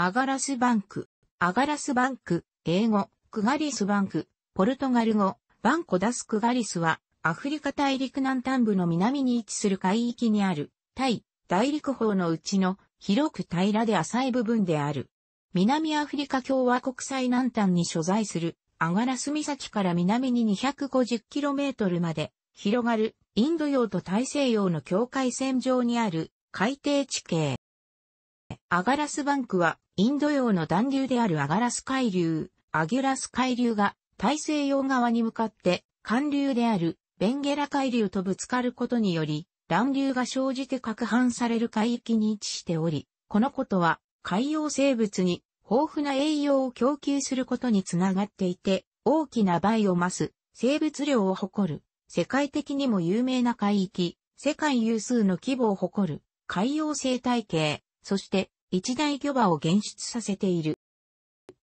アガラスバンク、アガラスバンク、英語、クガリスバンク、ポルトガル語、バンコダスクガリスは、アフリカ大陸南端部の南に位置する海域にある、タイ、大陸方のうちの、広く平らで浅い部分である。南アフリカ共和国際南端に所在する、アガラス岬から南に 250km まで、広がる、インド洋と大西洋の境界線上にある、海底地形。アガラスバンクはインド洋の暖流であるアガラス海流、アギュラス海流が大西洋側に向かって、寒流であるベンゲラ海流とぶつかることにより、乱流が生じて撹拌される海域に位置しており、このことは海洋生物に豊富な栄養を供給することにつながっていて、大きなバイオマス、生物量を誇る、世界的にも有名な海域、世界有数の規模を誇る、海洋生態系、そして一大魚場を現出させている。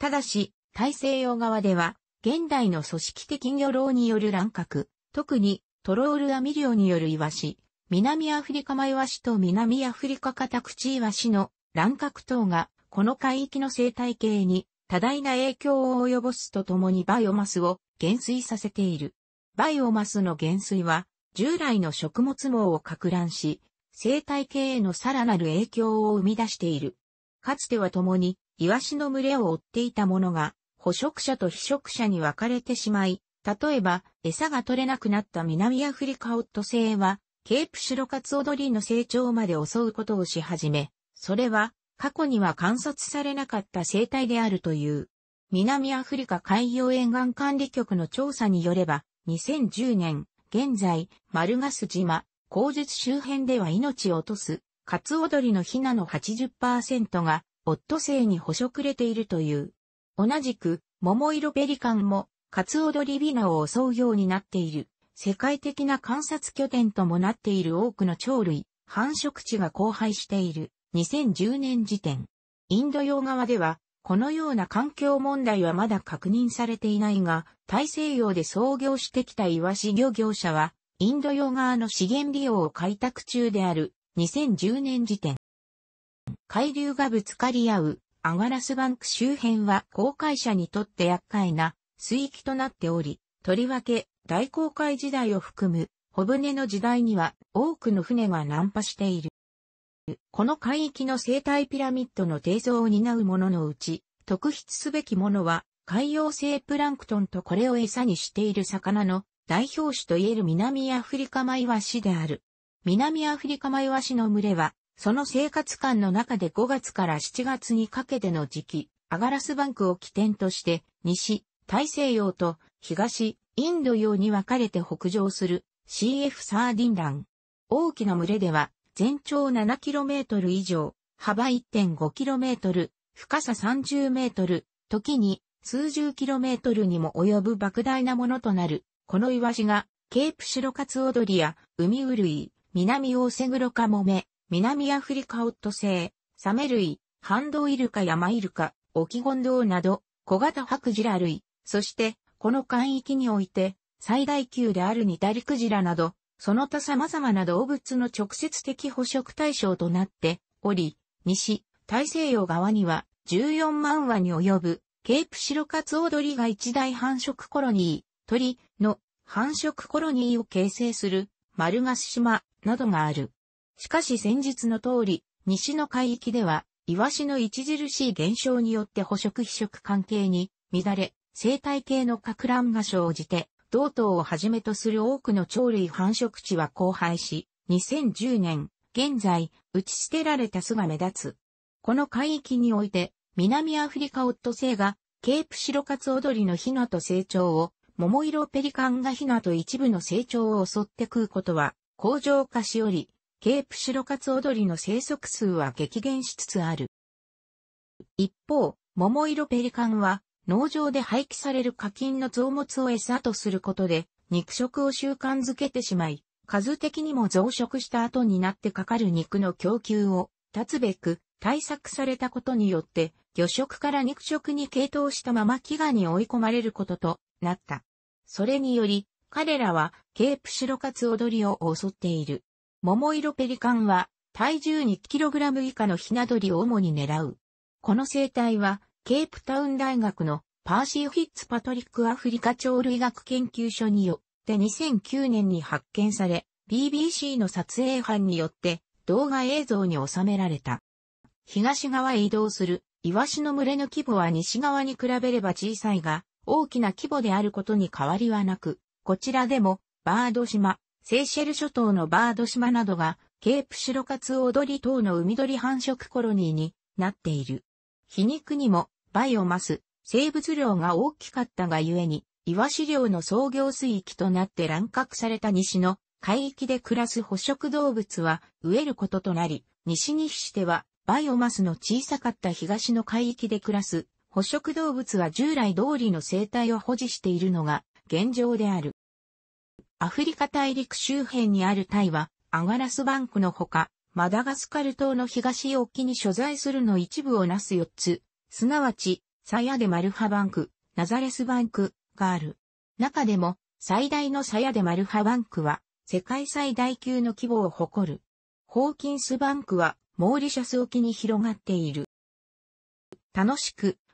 ただし、大西洋側では、現代の組織的漁労による乱獲、特にトロール網漁によるイワシ、南アフリカマイワシと南アフリカカタクチイワシの乱獲等が、この海域の生態系に多大な影響を及ぼすとともにバイオマスを減衰させている。バイオマスの減衰は、従来の食物網を拡乱し、生態系へのさらなる影響を生み出している。かつては共に、イワシの群れを追っていたものが、捕食者と被食者に分かれてしまい、例えば、餌が取れなくなった南アフリカオットセイは、ケープシロカツオドリの成長まで襲うことをし始め、それは、過去には観察されなかった生態であるという。南アフリカ海洋沿岸管理局の調査によれば、2010年、現在、マルガス島、口述周辺では命を落とす、カツオドリのヒナの80%が、オットセイに捕食れているという。同じく、桃色ペリカンも、カツオドリビナを襲うようになっている。世界的な観察拠点ともなっている多くの鳥類、繁殖地が荒廃している。2010年時点。インド洋側では、このような環境問題はまだ確認されていないが、大西洋で創業してきたイワシ漁業者は、インド洋側の資源利用を開拓中である2010年時点。海流がぶつかり合うアガラスバンク周辺は航海者にとって厄介な水域となっており、とりわけ大航海時代を含む小舟の時代には多くの船が難破している。この海域の生態ピラミッドの定像を担うもののうち、特筆すべきものは海洋性プランクトンとこれを餌にしている魚の代表種といえる南アフリカマイワシである。南アフリカマイワシの群れは、その生活間の中で5月から7月にかけての時期、アガラスバンクを起点として、西、大西洋と東、インド洋に分かれて北上する CF サーディンラン。大きな群れでは、全長 7km 以上、幅 1.5km、深さ 30m、時に数十 km にも及ぶ莫大なものとなるこのイワシが、ケープシロカツオドリや、ウミウルイ、南オオセグロカモメ、南アフリカオットセイ、サメ類、ハンドイルカヤマイルカ、オキゴンドウなど、小型ハクジラ類、そして、この海域において、最大級であるニタリクジラなど、その他様々な動物の直接的捕食対象となっており、西、大西洋側には14万羽に及ぶ、ケープシロカツオドリが一大繁殖コロニ鳥の繁殖コロニーを形成する丸菓子島などがある。しかし先日の通り、西の海域では、イワシの著しい減少によって捕食非食関係に乱れ、生態系の拡乱が生じて、同等をはじめとする多くの鳥類繁殖地は荒廃し、2010年、現在、打ち捨てられた巣が目立つ。この海域において、南アフリカオットセイが、ケープシロカツオドリのヒナと成長を桃色ペリカンがヒナと一部の成長を襲って食うことは、工場化しより、ケープ白カツオドリの生息数は激減しつつある。一方、桃色ペリカンは、農場で廃棄される課金の増物を餌とすることで、肉食を習慣づけてしまい、数的にも増殖した後になってかかる肉の供給を、断つべく、対策されたことによって、魚食から肉食に傾倒したまま飢餓に追い込まれることとなった。それにより、彼らはケープシロカツオドリを襲っている。桃色ペリカンは体重 2kg 以下のヒナ鳥を主に狙う。この生態はケープタウン大学のパーシー・フィッツパトリック・アフリカ鳥類学研究所によって2009年に発見され、BBC の撮影班によって動画映像に収められた。東側へ移動するイワシの群れの規模は西側に比べれば小さいが、大きな規模であることに変わりはなく、こちらでも、バード島、セーシェル諸島のバード島などが、ケープシロカツオドリ等の海鳥繁殖コロニーになっている。皮肉にも、バイオマス、生物量が大きかったがゆえに、イワシ漁の創業水域となって乱獲された西の海域で暮らす捕食動物は飢えることとなり、西に比してはバイオマスの小さかった東の海域で暮らす捕食動物は従来通りの生態を保持しているのが現状である。アフリカ大陸周辺にあるタイは、アガラスバンクのほか、マダガスカル島の東沖に所在するの一部をなす四つ、すなわち、サヤデマルハバンク、ナザレスバンクがある。中でも、最大のサヤデマルハバンクは、世界最大級の規模を誇る。ホーキンスバンクは、モーリシャス沖に広がっている。楽しく、